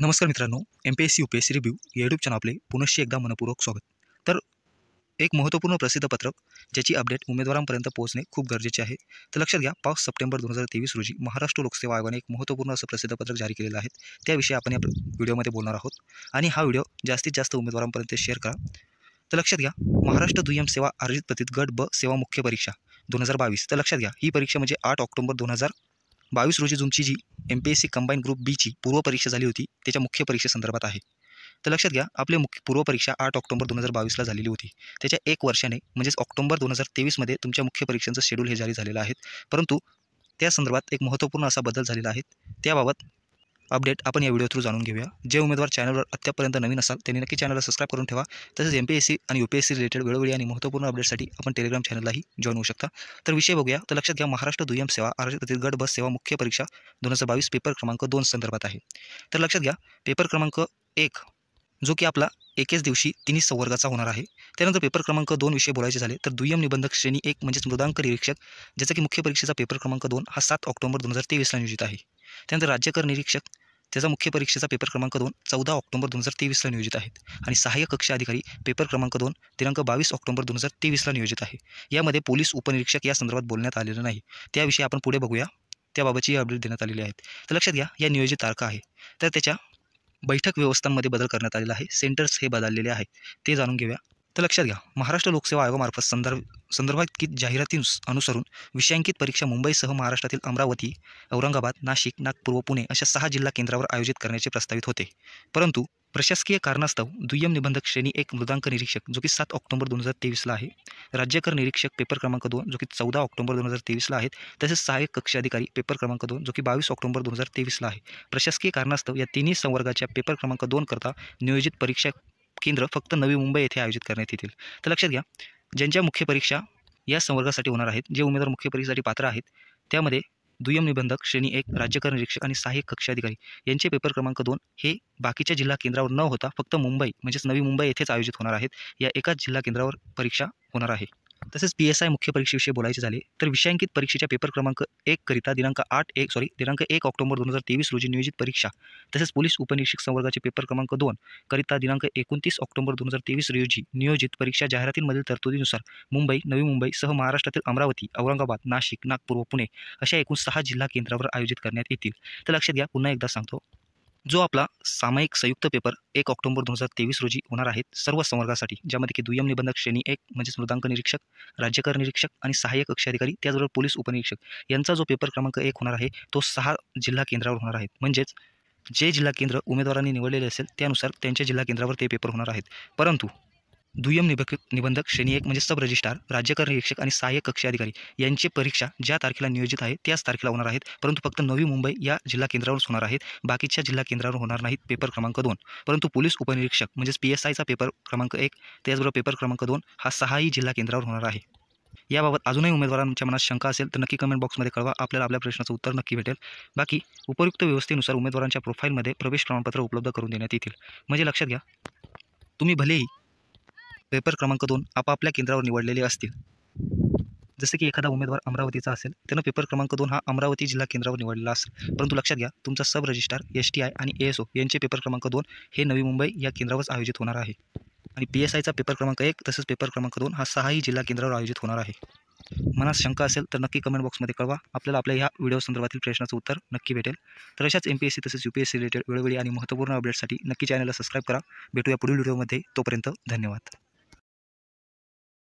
नमस्कार मित्रांनो M P S C U P S C review YouTube channel आपले एकदा मनपूर्वक स्वागत तर एक महत्त्वपूर्ण प्रसिद्धपत्रक ज्याची अपडेट उमेदवारांपर्यंत पोहोचणे खूप गरजेचे आहे तर लक्षात घ्या पाच सप्टेंबर दोन हजार तेवीस रोजी महाराष्ट्र लोकसेवा आयोगाने एक महत्त्वपूर्ण असं प्रसिद्धपत्रक जारी केलेलं आहे त्याविषयी आपण या व्हिडिओमध्ये बोलणार आहोत आणि हा व्हिडिओ जास्तीत जास्त उमेदवारांपर्यंत शेअर करा तर लक्षात घ्या महाराष्ट्र दुय्यम सेवा अर्जित प्रतित गट ब सेवा मुख्य परीक्षा दोन हजार बावीस तर लक्षात घ्या ही परीक्षा म्हणजे आठ ऑक्टोबर दोन हजार बावीस रोजी तुमची जी M P S C combine group बीची पूर्वपरीक्षा झाली होती त्याच्या मुख्य परीक्षेसंदर्भात आहे तर लक्षात घ्या आपली मुख्य पूर्वपरीक्षा आठ ऑक्टोबर दोन हजार बावीसला झालेली होती त्याच्या एक वर्षाने म्हणजेच ऑक्टोबर दोन हजार तेवीसमध्ये तुमच्या मुख्य परीक्षांचं शेड्यूल हे जारी झालेलं आहे परंतु त्या संदर्भात एक महत्त्वपूर्ण असा बदल झालेला आहे त्याबाबत अपडेट आपण या व्हिडिओ थ्रू जाणून घेऊया जे उमेदवार चॅनलवर अत्यापर्यंत नवीन असाल त्यांनी नक्की चॅनलला सबस्क्राईब करून ठेवा तसेच एम सी आणि यू पी सी रिलेटेड वेळोवेळी आणि महत्त्वपूर्ण अपडेटसाठी आपण टेलिग्राम चॅनललाही जॉईन होऊ शकता तर विषय बघूया तर लक्षात घ्या महाराष्ट्र दुय्यम सेवा आरक्षणातील गट बस सेवा मुख्य परीक्षा दोन हजार बावीस पेपर क्रमांक दोन संदर्भात आहे तर लक्षात घ्या पेपर क्रमांक एक जो की आपला एकेच दिवशी तिन्ही संवर्गाचा होणार आहे त्यानंतर पेपर क्रमांक दोन विषय बोलायचे झाले तर दुय्यम निबंधक श्रेणी एक म्हणजेच मृदांक निरीक्षक ज्याचा की मुख्य परीक्षेचा पेपर क्रमांक दोन हा सात ऑक्टोबर दोन हजार तेवीसला नियोजित आहे त्यानंतर राज्यकर निरीक्षक त्याचा मुख्य परीक्षेचा पेपर क्रमांक दोन चौदा ऑक्टोबर दोन हजार तेवीसला नियोजित आहेत आणि सहाय्यक कक्षा अधिकारी पेपर क्रमांक दोन दिनांक बावीस ऑक्टोबर दोन हजार तेवीसला नियोजित आहे यामध्ये पोलीस उपनिरीक्षक या संदर्भात बोलण्यात आलेलं नाही त्याविषयी आपण पुढे बघूया त्याबाबतची अपडेट देण्यात आलेली आहेत तर लक्षात घ्या या नियोजित तारखा आहे तर त्याच्या बैठक व्यवस्थांमध्ये बदल करण्यात आलेला आहे सेंटर्स हे बदललेले आहेत ते जाणून घेऊया तर लक्षात घ्या महाराष्ट्र लोकसेवा आयोगामार्फत संदर्भ संदर्भात जाहिराती अनुसरून विषयांकित परीक्षा मुंबईसह महाराष्ट्रातील अमरावती औरंगाबाद नाशिक नागपूर व पुणे अशा सहा जिल्हा केंद्रावर आयोजित करण्याचे प्रस्तावित होते परंतु प्रशासकीय कारणास्तव दुय्यम निबंधक श्रेणी एक मृदांक निरीक्षक जो की सात ऑक्टोबर दोन हजार तेवीसला आहे राज्यकर निरीक्षक पेपर क्रमांक दोन जो की चौदा ऑक्टोबर दोन हजार तेवीसला आहेत तसेच सहाय्यक कक्ष अधिकारी पेपर क्रमांक दोन जो की बावीस ऑक्टोबर दोन हजार तेवीसला आहे प्रशासकीय कारणास्तव या तिन्ही संवर्गाच्या पेपर क्रमांक दोन करता नियोजित परीक्षा केंद्र फक्त नवी मुंबई येथे आयोजित करण्यात येतील तर लक्षात घ्या ज्यांच्या मुख्य परीक्षा या संवर्गासाठी होणार आहेत जे उमेदवार मुख्य परीक्षेसाठी पात्र आहेत त्यामध्ये दुय्यम निबंधक श्रेणी एक राज्यकर निरीक्षक आणि सहाय्यक कक्ष अधिकारी यांचे पेपर क्रमांक दोन हे बाकीच्या जिल्हा केंद्रावर न होता फक्त मुंबई म्हणजेच नवी मुंबई येथेच आयोजित होणार आहेत या एकाच जिल्हा केंद्रावर परीक्षा होणार आहे तसेच पी एस आय मुख्य परीक्षेविषयी बोलायचे झाले तर विषयांकित परीक्षेच्या पेपर क्रमांक एक करिता दिनांक आठ एक सॉरी दिनांक एक ऑक्टोबर दोन हजार तेवीस रोजी नियोजित परीक्षा तसेच पोलीस उपनिरीक्षक संवर्गाचे पेपर क्रमांक दोन करिता दिनांक एकोणतीस ऑक्टोबर दोन हजार तेवीस रोजी नियोजित परीक्षा जाहिरातींमधील तरतुदीनुसार मुंबई नवी मुंबई सह महाराष्ट्रातील अमरावती औरंगाबाद नाशिक नागपूर व पुणे अशा एकूण सहा जिल्हा केंद्रावर आयोजित करण्यात येतील तर लक्षात घ्या पुन्हा एकदा सांगतो जो आपला सामायिक संयुक्त पेपर एक ऑक्टोबर दोन हजार तेवीस रोजी होणार आहेत सर्व संवर्गासाठी ज्यामध्ये की दुय्यम निबंधक श्रेणी एक म्हणजेच मृदांक निरीक्षक राज्यकर निरीक्षक आणि सहाय्यक अधिकारी त्याचबरोबर पोलीस उपनिरीक्षक यांचा जो पेपर क्रमांक एक होणार आहे तो सहा जिल्हा केंद्रावर होणार आहेत म्हणजेच जे जिल्हा केंद्र उमेदवारांनी निवडलेले असेल त्यानुसार त्यांच्या जिल्हा केंद्रावर ते पेपर होणार आहेत परंतु दुय्यम निबंधक निबंधक श्रेणी एक म्हणजे सब रजिस्ट्रार राज्य निरीक्षक आणि सहाय्यक कक्ष अधिकारी यांची परीक्षा ज्या तारखेला नियोजित आहे त्याच तारखेला होणार आहेत परंतु फक्त नवी मुंबई या जिल्हा केंद्रावरच होणार आहेत बाकीच्या जिल्हा केंद्रावर होणार नाहीत पेपर क्रमांक दोन परंतु पोलीस उपनिरीक्षक म्हणजेच पी एस आयचा पेपर क्रमांक एक त्याचबरोबर पेपर क्रमांक दोन हा सहाही जिल्हा केंद्रावर होणार आहे याबाबत अजूनही उमेदवारांच्या मनात शंका असेल तर नक्की कमेंट बॉक्समध्ये कळवा आपल्याला आपल्या प्रश्नाचं उत्तर नक्की भेटेल बाकी उपयुक्त व्यवस्थेनुसार उमेदवारांच्या प्रोफाईलमध्ये प्रवेश प्रमाणपत्र उपलब्ध करून देण्यात येतील म्हणजे लक्षात घ्या तुम्ही भलेही पेपर क्रमांक दोन आपापल्या केंद्रावर निवडलेले असतील जसे की एखादा उमेदवार अमरावतीचा असेल त्यानं पेपर क्रमांक दोन हा अमरावती जिल्हा केंद्रावर निवडलेला असेल परंतु लक्षात घ्या तुमचा sub registrar S T I आणि ए एस ओ यांचे पेपर क्रमांक दोन हे नवी मुंबई या केंद्रावरच आयोजित होणार आहे आणि पी एस आयचा पेपर क्रमांक एक तसंच पेपर क्रमांक दोन हा सहाही जिल्हा केंद्रावर आयोजित होणार आहे मनात शंका असेल तर नक्की कमेंट बॉक्समध्ये कळवा आपल्याला आपल्या या व्हिडिओ संदर्भातील प्रश्नाचं उत्तर नक्की भेटेल तर अशाच एम पी एस सी तसेच U P S C related वेळोवेळी आणि महत्त्वपूर्ण अपडेट्ससाठी नक्की चॅनलला सबस्क्राईब करा भेटूया पुढील व्हिडिओमध्ये तोपर्यंत धन्यवाद